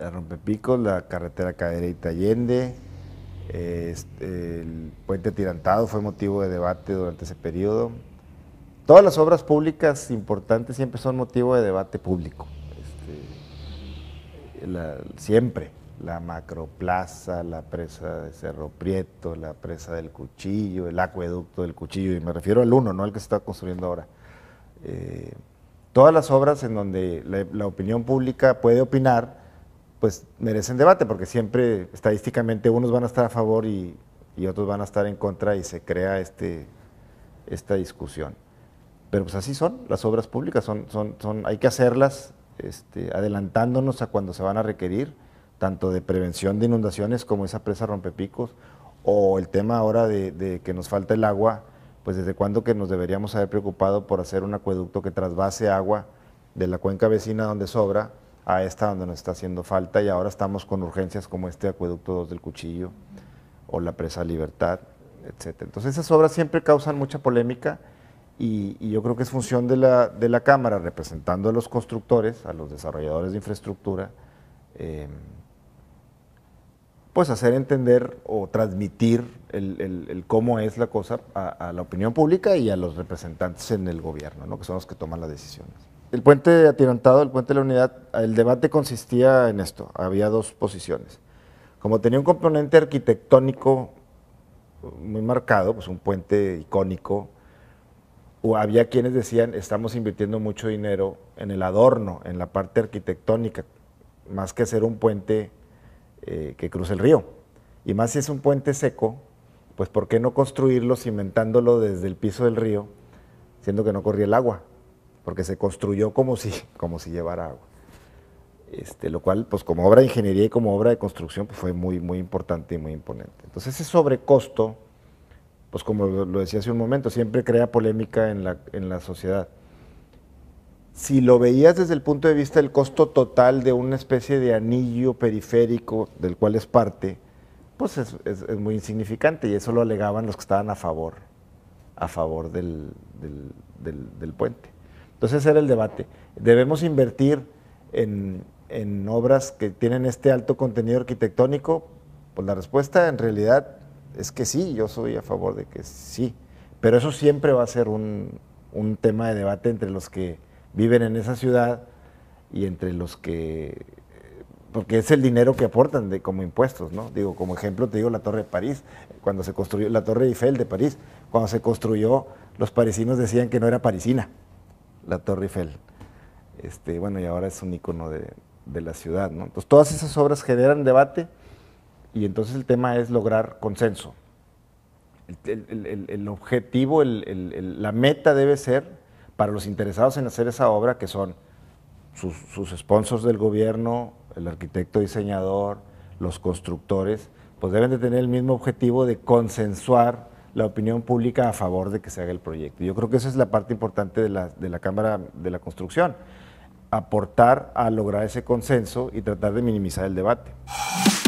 la Rompepicos, la carretera Cadere y Tallende este, el puente Tirantado fue motivo de debate durante ese periodo. Todas las obras públicas importantes siempre son motivo de debate público. Este, la, siempre. La macroplaza, la presa de Cerro Prieto, la presa del Cuchillo, el acueducto del Cuchillo, y me refiero al uno, no al que se está construyendo ahora. Eh, todas las obras en donde la opinión pública puede opinar pues merecen debate, porque siempre estadísticamente unos van a estar a favor y, otros van a estar en contra y se crea este, esta discusión. Pero pues así son las obras públicas, son, hay que hacerlas este, adelantándonos a cuando se van a requerir, tanto de prevención de inundaciones como esa presa rompepicos, o el tema ahora de, de que nos falta el agua, pues desde cuándo que nos deberíamos haber preocupado por hacer un acueducto que trasvase agua de la cuenca vecina donde sobra a esta donde nos está haciendo falta y ahora estamos con urgencias como este acueducto 2 del Cuchillo o la presa Libertad, etc. Entonces esas obras siempre causan mucha polémica y, yo creo que es función de la, Cámara, representando a los constructores, a los desarrolladores de infraestructura, em, pues hacer entender o transmitir el, cómo es la cosa a, a, la opinión pública y a los representantes en el gobierno, ¿no? que son los que toman las decisiones el puente atirantado, el puente de la unidad, el debate consistía en esto, había dos posiciones. Como tenía un componente arquitectónico muy marcado, pues un puente icónico, o había quienes decían, estamos invirtiendo mucho dinero en el adorno, en la parte arquitectónica, más que hacer un puente eh, que cruza el río. Y más si es un puente seco, pues ¿por qué no construirlo cimentándolo desde el piso del río, siendo que no corría el agua? porque se construyó como si, como si llevara agua. Este, lo cual, pues como obra de ingeniería y como obra de construcción, pues fue muy, muy importante y muy imponente. Entonces ese sobrecosto, pues como lo decía hace un momento, siempre crea polémica en la, en la sociedad. Si lo veías desde el punto de vista del costo total de una especie de anillo periférico del cual es parte, pues es, muy insignificante y eso lo alegaban los que estaban a favor, a favor del, del puente. Entonces era el debate. ¿Debemos invertir en, obras que tienen este alto contenido arquitectónico? Pues la respuesta en realidad es que sí, yo soy a favor de que sí. Pero eso siempre va a ser un, un tema de debate entre los que viven en esa ciudad y entre los que porque es el dinero que aportan de, como impuestos, ¿no? Digo, como ejemplo te digo la Torre de París, cuando se construyó la Torre Eiffel de París, cuando se construyó, los parisinos decían que no era parisina, la Torre Eiffel. Este, bueno, y ahora es un icono de, la ciudad. Entonces, todas esas obras generan debate y entonces el tema es lograr consenso. El, objetivo, la meta debe ser para los interesados en hacer esa obra, que son sus, sus sponsors del gobierno, el arquitecto diseñador, los constructores, pues deben de tener el mismo objetivo de consensuar la opinión pública a favor de que se haga el proyecto. Yo creo que esa es la parte importante de la, Cámara de la Construcción, aportar a lograr ese consenso y tratar de minimizar el debate.